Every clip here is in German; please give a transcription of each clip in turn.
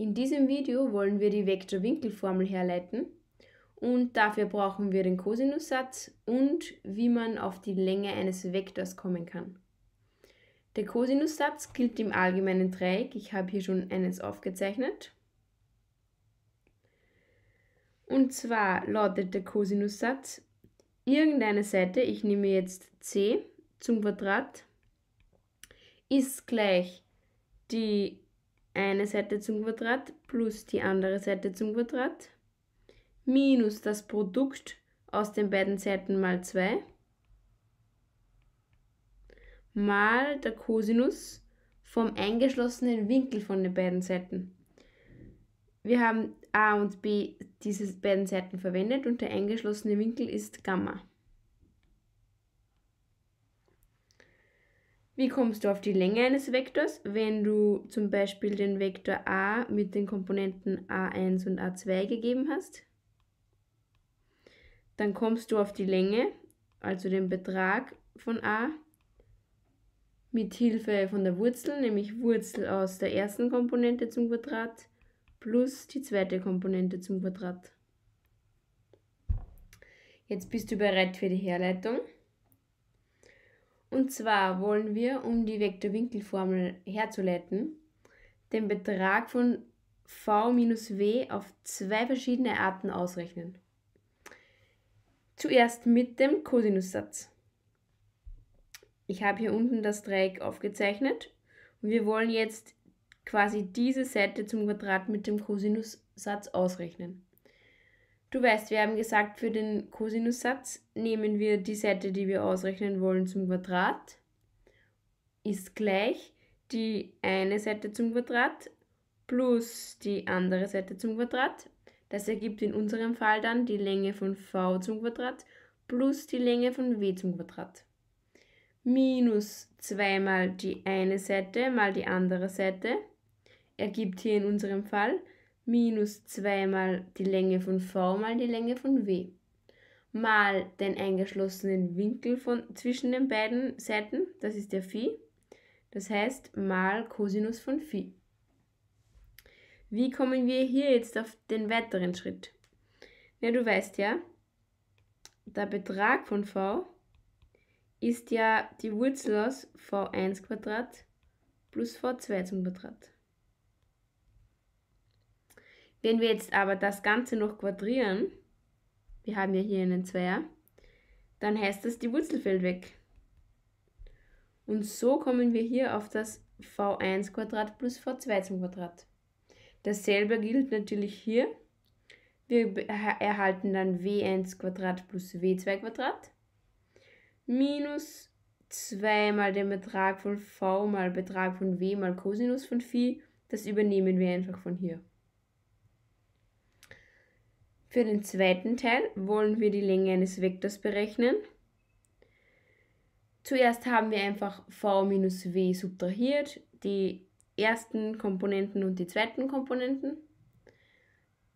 In diesem Video wollen wir die Vektorwinkelformel herleiten und dafür brauchen wir den Kosinussatz und wie man auf die Länge eines Vektors kommen kann. Der Kosinussatz gilt im allgemeinen Dreieck. Ich habe hier schon eines aufgezeichnet. Und zwar lautet der Kosinussatz irgendeine Seite, ich nehme jetzt c zum Quadrat, ist gleich die eine Seite zum Quadrat plus die andere Seite zum Quadrat minus das Produkt aus den beiden Seiten mal 2 mal der Cosinus vom eingeschlossenen Winkel von den beiden Seiten. Wir haben a und b diese beiden Seiten verwendet und der eingeschlossene Winkel ist Gamma. Wie kommst du auf die Länge eines Vektors, wenn du zum Beispiel den Vektor a mit den Komponenten a1 und a2 gegeben hast? Dann kommst du auf die Länge, also den Betrag von a, mit Hilfe von der Wurzel, nämlich Wurzel aus der ersten Komponente zum Quadrat plus die zweite Komponente zum Quadrat. Jetzt bist du bereit für die Herleitung. Und zwar wollen wir, um die Vektorwinkelformel herzuleiten, den Betrag von v-w minus auf zwei verschiedene Arten ausrechnen. Zuerst mit dem Kosinussatz. Ich habe hier unten das Dreieck aufgezeichnet und wir wollen jetzt quasi diese Seite zum Quadrat mit dem Kosinussatz ausrechnen. Du weißt, wir haben gesagt, für den Cosinussatz nehmen wir die Seite, die wir ausrechnen wollen, zum Quadrat. Ist gleich die eine Seite zum Quadrat plus die andere Seite zum Quadrat. Das ergibt in unserem Fall dann die Länge von v zum Quadrat plus die Länge von w zum Quadrat. Minus 2 mal die eine Seite mal die andere Seite ergibt hier in unserem Fall minus 2 mal die Länge von V mal die Länge von W mal den eingeschlossenen Winkel von, zwischen den beiden Seiten, das ist der Phi, das heißt mal Cosinus von Phi. Wie kommen wir hier jetzt auf den weiteren Schritt? Na, du weißt ja, der Betrag von V ist ja die Wurzel aus V1 Quadrat plus V2 zum Quadrat. Wenn wir jetzt aber das Ganze noch quadrieren, wir haben ja hier einen Zweier, dann heißt das, die Wurzel fällt weg. Und so kommen wir hier auf das v1 Quadrat plus v2 zum Quadrat. Dasselbe gilt natürlich hier. Wir erhalten dann w1 Quadrat plus w2 Quadrat minus 2 mal den Betrag von v mal Betrag von w mal Cosinus von phi. Das übernehmen wir einfach von hier. Für den zweiten Teil wollen wir die Länge eines Vektors berechnen. Zuerst haben wir einfach v minus w subtrahiert, die ersten Komponenten und die zweiten Komponenten.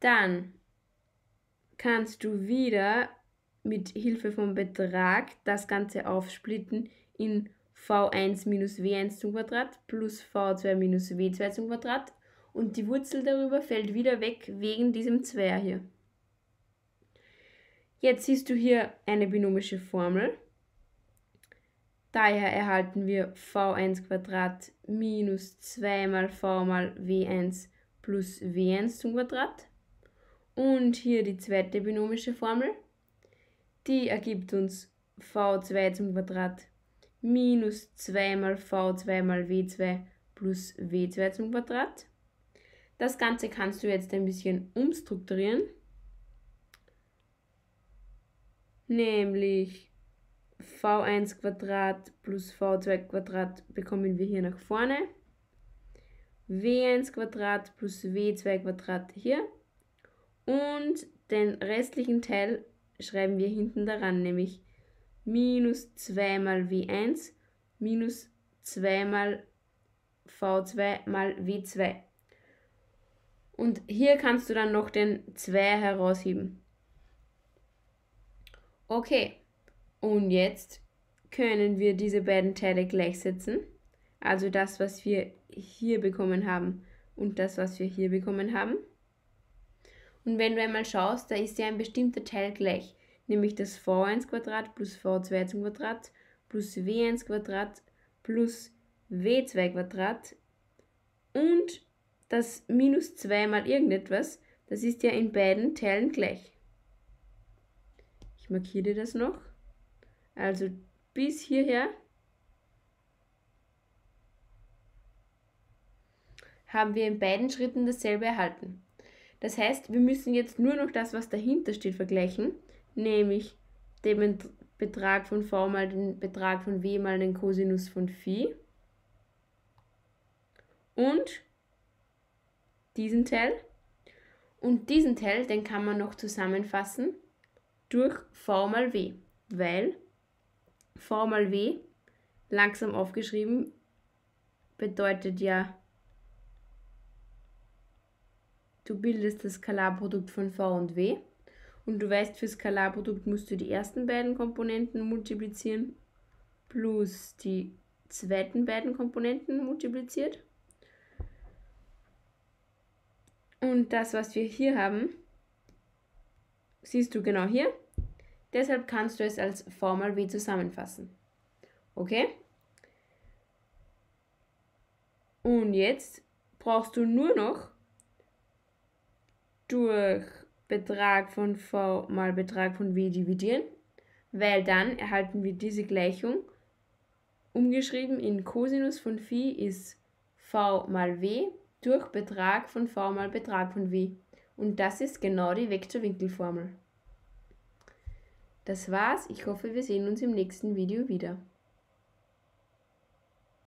Dann kannst du wieder mit Hilfe vom Betrag das Ganze aufsplitten in v1 minus w1 zum Quadrat plus v2 minus w2 zum Quadrat und die Wurzel darüber fällt wieder weg wegen diesem Zweier hier. Jetzt siehst du hier eine binomische Formel. Daher erhalten wir v1 Quadrat minus 2 mal v mal w1 plus w1 zum Quadrat. Und hier die zweite binomische Formel. Die ergibt uns v2 zum Quadrat minus 2 mal v2 mal w2 plus w2 zum Quadrat. Das Ganze kannst du jetzt ein bisschen umstrukturieren. nämlich v1 Quadrat plus v2 Quadrat bekommen wir hier nach vorne, w1 Quadrat plus w2 Quadrat hier und den restlichen Teil schreiben wir hinten daran, nämlich minus 2 mal w1 minus 2 mal v2 mal w2. Und hier kannst du dann noch den 2 herausheben. Okay, und jetzt können wir diese beiden Teile gleichsetzen. Also das, was wir hier bekommen haben und das, was wir hier bekommen haben. Und wenn du einmal schaust, da ist ja ein bestimmter Teil gleich, nämlich das v1 Quadrat plus v2 Quadrat plus w1 Quadrat plus w2 Quadrat und das minus 2 mal irgendetwas, das ist ja in beiden Teilen gleich. Ich markiere das noch. Also bis hierher haben wir in beiden Schritten dasselbe erhalten. Das heißt, wir müssen jetzt nur noch das, was dahinter steht, vergleichen, nämlich den Betrag von v mal den Betrag von w mal den Cosinus von phi und diesen Teil. Und diesen Teil, den kann man noch zusammenfassen durch V mal W, weil V mal W langsam aufgeschrieben bedeutet ja, du bildest das Skalarprodukt von V und W und du weißt, fürs Skalarprodukt musst du die ersten beiden Komponenten multiplizieren plus die zweiten beiden Komponenten multipliziert. Und das, was wir hier haben, siehst du genau hier, Deshalb kannst du es als Formal wie zusammenfassen. Okay? Und jetzt brauchst du nur noch durch Betrag von V mal Betrag von W dividieren, weil dann erhalten wir diese Gleichung umgeschrieben in Cosinus von Phi ist V mal W durch Betrag von V mal Betrag von W. Und das ist genau die Vektorwinkelformel. Das war's. Ich hoffe, wir sehen uns im nächsten Video wieder.